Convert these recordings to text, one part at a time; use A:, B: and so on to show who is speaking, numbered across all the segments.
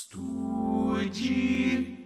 A: Estude.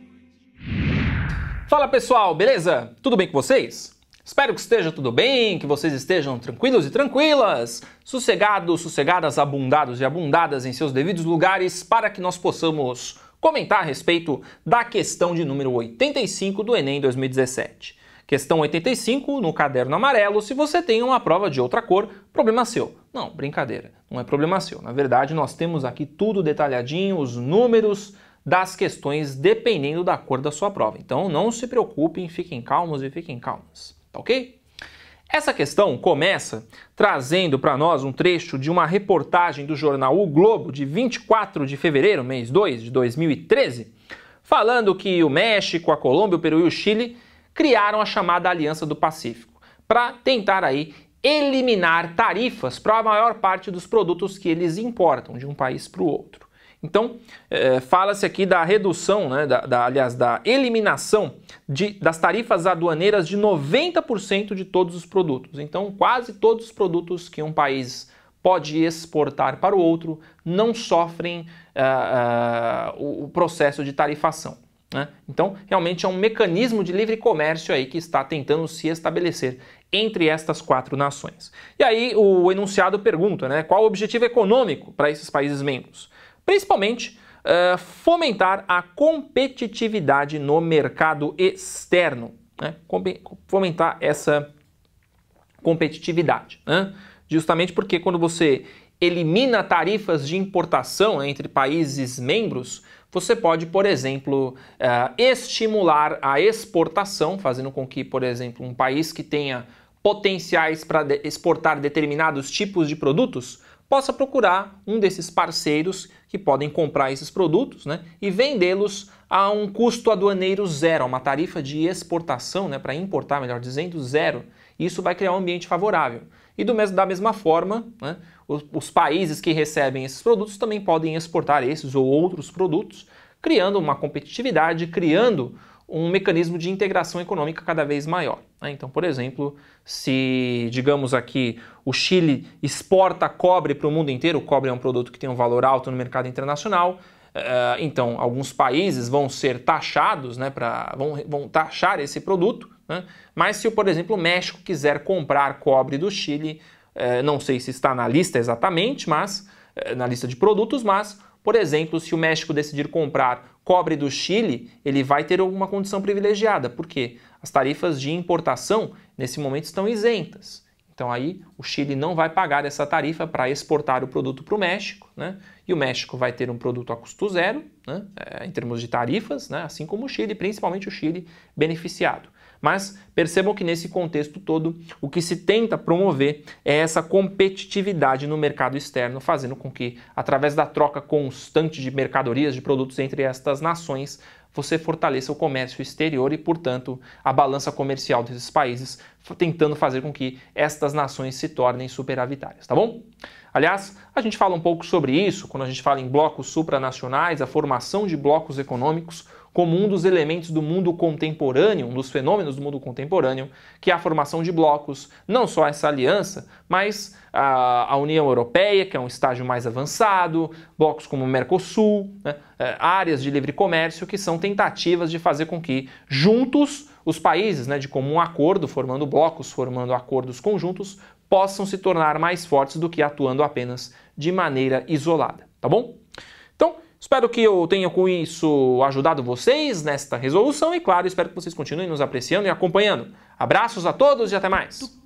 A: Fala pessoal, beleza? Tudo bem com vocês? Espero que esteja tudo bem, que vocês estejam tranquilos e tranquilas, sossegados, sossegadas, abundados e abundadas em seus devidos lugares para que nós possamos comentar a respeito da questão de número 85 do Enem 2017. Questão 85, no caderno amarelo, se você tem uma prova de outra cor, problema seu. Não, brincadeira, não é problema seu. Na verdade, nós temos aqui tudo detalhadinho, os números das questões dependendo da cor da sua prova. Então não se preocupem, fiquem calmos e fiquem calmas, tá ok? Essa questão começa trazendo para nós um trecho de uma reportagem do jornal O Globo de 24 de fevereiro, mês 2 de 2013, falando que o México, a Colômbia, o Peru e o Chile criaram a chamada Aliança do Pacífico, para tentar aí eliminar tarifas para a maior parte dos produtos que eles importam de um país para o outro. Então, é, fala-se aqui da redução, né, da, da, aliás, da eliminação de, das tarifas aduaneiras de 90% de todos os produtos. Então, quase todos os produtos que um país pode exportar para o outro não sofrem uh, uh, o processo de tarifação. Né? Então, realmente é um mecanismo de livre comércio aí que está tentando se estabelecer entre estas quatro nações. E aí o enunciado pergunta né, qual o objetivo econômico para esses países membros? Principalmente uh, fomentar a competitividade no mercado externo, né? fomentar essa competitividade. Né? Justamente porque quando você elimina tarifas de importação entre países membros, você pode, por exemplo, eh, estimular a exportação, fazendo com que, por exemplo, um país que tenha potenciais para exportar determinados tipos de produtos possa procurar um desses parceiros que podem comprar esses produtos né, e vendê-los a um custo aduaneiro zero, uma tarifa de exportação, né, para importar, melhor dizendo, zero. Isso vai criar um ambiente favorável. E do mesmo, da mesma forma, né, os, os países que recebem esses produtos também podem exportar esses ou outros produtos, criando uma competitividade, criando um mecanismo de integração econômica cada vez maior. Né? Então, por exemplo, se, digamos aqui, o Chile exporta cobre para o mundo inteiro, o cobre é um produto que tem um valor alto no mercado internacional, uh, então alguns países vão ser taxados, né, pra, vão, vão taxar esse produto, né? mas se, por exemplo, o México quiser comprar cobre do Chile, uh, não sei se está na lista exatamente, mas uh, na lista de produtos, mas, por exemplo, se o México decidir comprar cobre do Chile, ele vai ter alguma condição privilegiada, porque as tarifas de importação nesse momento estão isentas. Então aí o Chile não vai pagar essa tarifa para exportar o produto para o México, né? E o México vai ter um produto a custo zero, né? É, em termos de tarifas, né? Assim como o Chile, principalmente o Chile beneficiado. Mas percebam que nesse contexto todo, o que se tenta promover é essa competitividade no mercado externo, fazendo com que, através da troca constante de mercadorias, de produtos entre estas nações, você fortaleça o comércio exterior e, portanto, a balança comercial desses países, tentando fazer com que estas nações se tornem superavitárias, tá bom? Aliás, a gente fala um pouco sobre isso quando a gente fala em blocos supranacionais, a formação de blocos econômicos como um dos elementos do mundo contemporâneo, um dos fenômenos do mundo contemporâneo, que é a formação de blocos, não só essa aliança, mas a, a União Europeia, que é um estágio mais avançado, blocos como o Mercosul, né, é, áreas de livre comércio que são tentativas de fazer com que juntos os países, né, de comum acordo, formando blocos, formando acordos conjuntos, possam se tornar mais fortes do que atuando apenas de maneira isolada, tá bom? Espero que eu tenha com isso ajudado vocês nesta resolução e, claro, espero que vocês continuem nos apreciando e acompanhando. Abraços a todos e até mais!